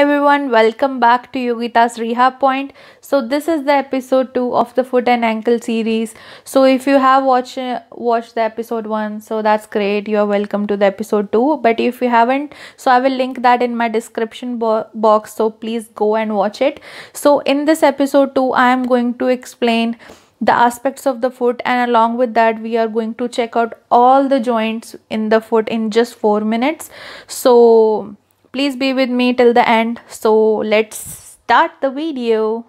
everyone, welcome back to Yogita's Rehab Point. So this is the episode 2 of the foot and ankle series. So if you have watched watched the episode 1, so that's great. You are welcome to the episode 2. But if you haven't, so I will link that in my description bo box. So please go and watch it. So in this episode 2, I am going to explain the aspects of the foot and along with that we are going to check out all the joints in the foot in just 4 minutes. So please be with me till the end so let's start the video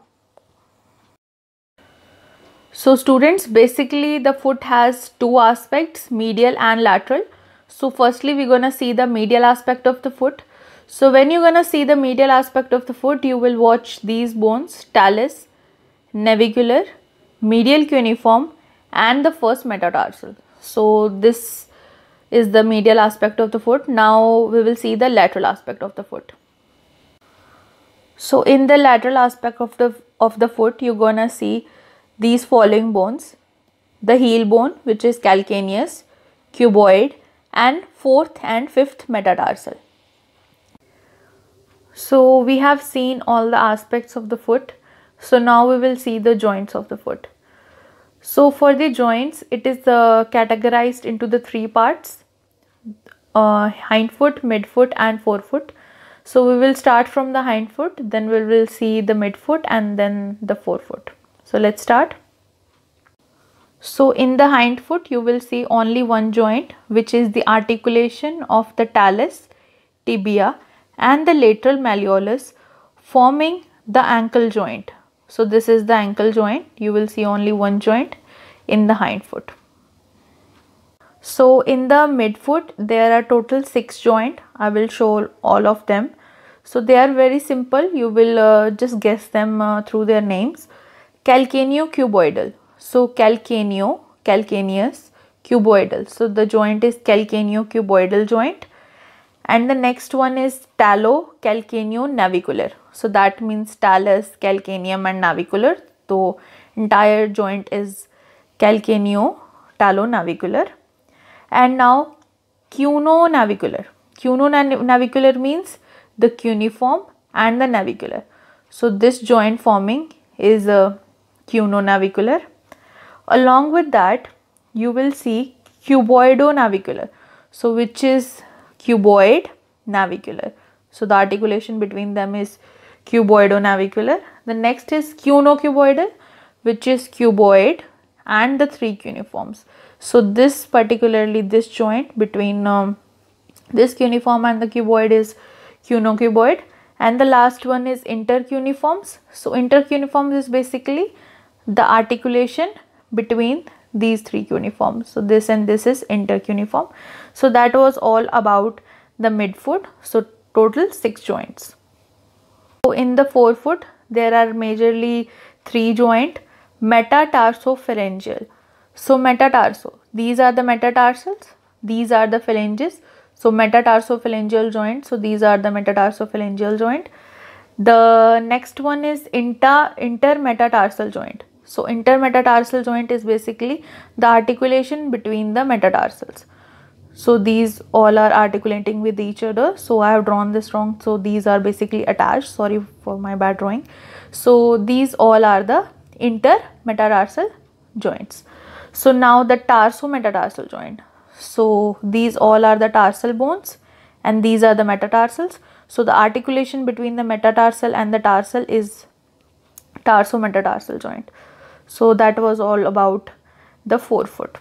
so students basically the foot has two aspects medial and lateral so firstly we're gonna see the medial aspect of the foot so when you're gonna see the medial aspect of the foot you will watch these bones talus navicular medial cuneiform and the first metatarsal so this is the medial aspect of the foot. Now we will see the lateral aspect of the foot. So in the lateral aspect of the, of the foot, you're gonna see these following bones. The heel bone, which is calcaneus, cuboid, and fourth and fifth metatarsal. So we have seen all the aspects of the foot. So now we will see the joints of the foot. So for the joints, it is uh, categorized into the three parts, uh, hindfoot, midfoot and forefoot. So we will start from the hindfoot, then we will see the midfoot and then the forefoot. So let's start. So in the hindfoot, you will see only one joint, which is the articulation of the talus, tibia and the lateral malleolus forming the ankle joint so this is the ankle joint. You will see only one joint in the hind foot. So in the midfoot, there are total six joint. I will show all of them. So they are very simple. You will uh, just guess them uh, through their names. Calcaneo cuboidal. So calcaneo, calcaneus, cuboidal. So the joint is calcaneo cuboidal joint and the next one is calcaneo navicular so that means talus calcaneum and navicular so entire joint is calcaneo navicular. and now navicular. cunonavicular navicular means the cuneiform and the navicular so this joint forming is a navicular. along with that you will see cuboidonavicular so which is cuboid navicular. So the articulation between them is navicular. The next is cunocuboidal which is cuboid and the three cuneiforms. So this particularly this joint between um, this cuneiform and the cuboid is cunocuboid and the last one is intercuneiforms. So intercuneiforms is basically the articulation between these three cuneiforms so this and this is intercuneiform so that was all about the midfoot so total six joints so in the forefoot there are majorly three joint metatarsopharyngeal so metatarsal these are the metatarsals these are the phalanges so metatarsophalangeal joint so these are the metatarsophalangeal joint the next one is inter intermetatarsal joint so intermetatarsal joint is basically the articulation between the metatarsals. So these all are articulating with each other. So I have drawn this wrong. So these are basically attached. Sorry for my bad drawing. So these all are the intermetatarsal joints. So now the tarsometatarsal joint. So these all are the tarsal bones and these are the metatarsals. So the articulation between the metatarsal and the tarsal is tarsometatarsal joint so that was all about the forefoot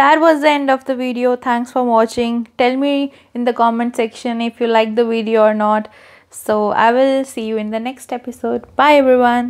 that was the end of the video thanks for watching tell me in the comment section if you like the video or not so i will see you in the next episode bye everyone